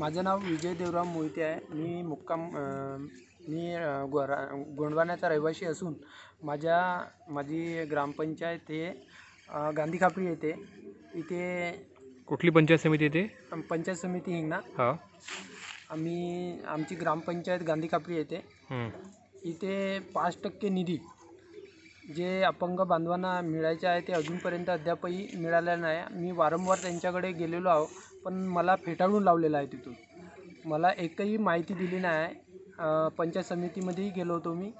माझं नाव विजय देवराव मोहिते आहे मी मुक्काम मी गोरा गोंडवाण्याचा रहिवाशी असून माझ्या माझी ग्रामपंचायत हे गांधी कापडी येते इथे कुठली पंचायत समिती येते पंचायत समिती ना हा आम्ही आमची ग्रामपंचायत गांधी खापरी येते इथे पाच टक्के निधी जे अपंग बांधवांना मिळायचे आहे ते अजूनपर्यंत अद्यापही मिळालं नाही मी वारंवार त्यांच्याकडे गेलेलो आहो पण मला फेटाळून लावलेला आहे तिथून मला एकही माहिती दिली नाही पंचायत समितीमध्येही गेलो होतो मी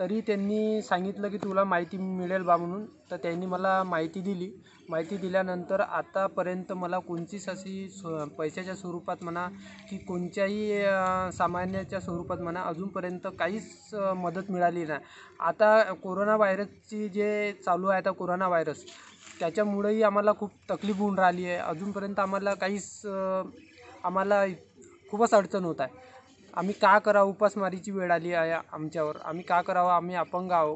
तरी त्यांनी सांगितलं की तुला माहिती मिळेल बा म्हणून तर त्यांनी मला माहिती दिली माहिती दिल्यानंतर आतापर्यंत मला कोणतीच अशी स्व पैशाच्या स्वरूपात म्हणा की कोणत्याही सामान्याच्या स्वरूपात म्हणा अजूनपर्यंत काहीच मदत मिळाली नाही आता कोरोना व्हायरसची जे चालू आहे आता कोरोना व्हायरस त्याच्यामुळेही आम्हाला खूप तकलीफ होऊन राहिली आहे अजूनपर्यंत आम्हाला काहीच आम्हाला खूपच अडचण होत आहे आम्ही का करावं उपासमारीची वेळ आली आहे आमच्यावर आम्ही का करावं आम्ही अपंग आहो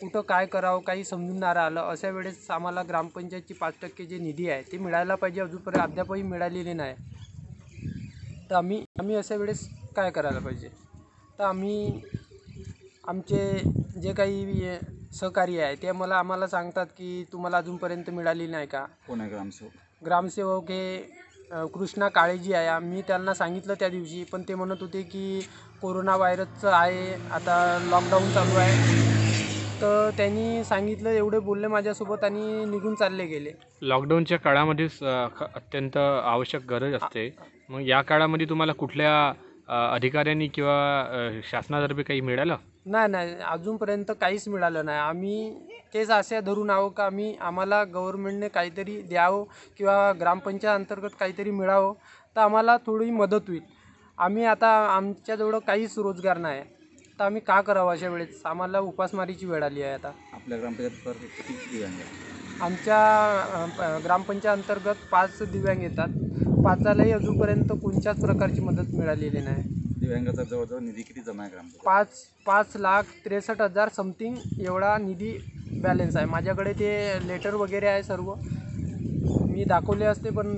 कुठं काय करावं काही समजून नाही राहिलं अशा वेळेस आम्हाला ग्रामपंचायतची पाच टक्के जे निधी आहे ते मिळायला पाहिजे अजूनपर्यंत अद्यापही मिळालेली नाही तर आम्ही आम्ही अशा वेळेस काय करायला पाहिजे तर आम्ही आमचे जे काही सहकारी आहे ते मला आम्हाला सांगतात की तुम्हाला अजूनपर्यंत मिळाली नाही का कोण ग्रामसेवक ग्रामसेवक हे कृष्णा काळेजी आया आहे मी त्यांना सांगितलं त्या दिवशी पण ते म्हणत होते की कोरोना व्हायरसचं आहे आता लॉकडाऊन चालू आहे तर त्यांनी सांगितलं एवढे बोलले माझ्यासोबत आणि निघून चालले गेले लॉकडाऊनच्या काळामध्ये अत्यंत आवश्यक गरज असते मग या काळामध्ये तुम्हाला कुठल्या अधिकाऱ्यांनी किंवा शासनातर्फे काही मिळालं नाही नाही अजूनपर्यंत काहीच मिळालं नाही आम्ही तेच असे धरून आहो का आम्ही आम्हाला गव्हर्मेंटने काहीतरी द्यावं किंवा ग्रामपंचायत अंतर्गत काहीतरी मिळावं तर आम्हाला थोडी मदत होईल आम्ही आता आमच्याजवळ काहीच रोजगार नाही तर आम्ही का करावं अशा वेळेस आम्हाला उपासमारीची वेळ आली आहे आता आपल्या ग्रामपंचायत आमच्या ग्रामपंचायत अंतर्गत पाच दिव्यांग येतात पाचालाही अजूनपर्यंत कोणत्याच प्रकारची मदत मिळालेली नाही दिव्यांगाचा जवळजवळ निधी किती जमा आहे पाच पाच लाख त्रेसष्ट हजार समथिंग एवढा निधी बॅलेन्स आहे माझ्याकडे ते लेटर वगैरे आहे सर्व मी दाखवले असते पण